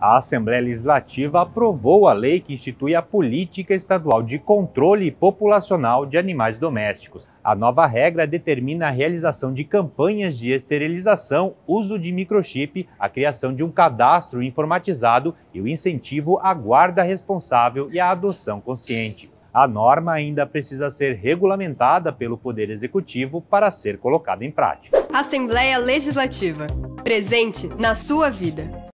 a Assembleia Legislativa aprovou a lei que institui a Política Estadual de Controle Populacional de Animais Domésticos. A nova regra determina a realização de campanhas de esterilização, uso de microchip, a criação de um cadastro informatizado e o incentivo à guarda responsável e à adoção consciente. A norma ainda precisa ser regulamentada pelo Poder Executivo para ser colocada em prática. Assembleia Legislativa. Presente na sua vida.